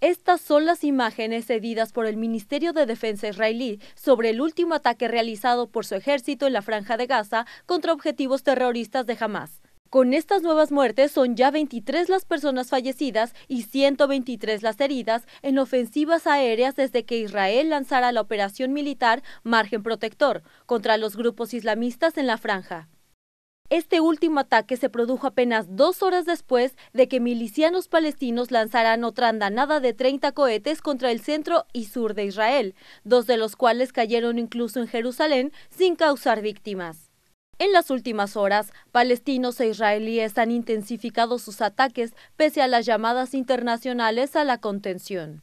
Estas son las imágenes cedidas por el Ministerio de Defensa israelí sobre el último ataque realizado por su ejército en la franja de Gaza contra objetivos terroristas de Hamas. Con estas nuevas muertes son ya 23 las personas fallecidas y 123 las heridas en ofensivas aéreas desde que Israel lanzara la operación militar Margen Protector contra los grupos islamistas en la franja. Este último ataque se produjo apenas dos horas después de que milicianos palestinos lanzaran otra andanada de 30 cohetes contra el centro y sur de Israel, dos de los cuales cayeron incluso en Jerusalén sin causar víctimas. En las últimas horas, palestinos e israelíes han intensificado sus ataques pese a las llamadas internacionales a la contención.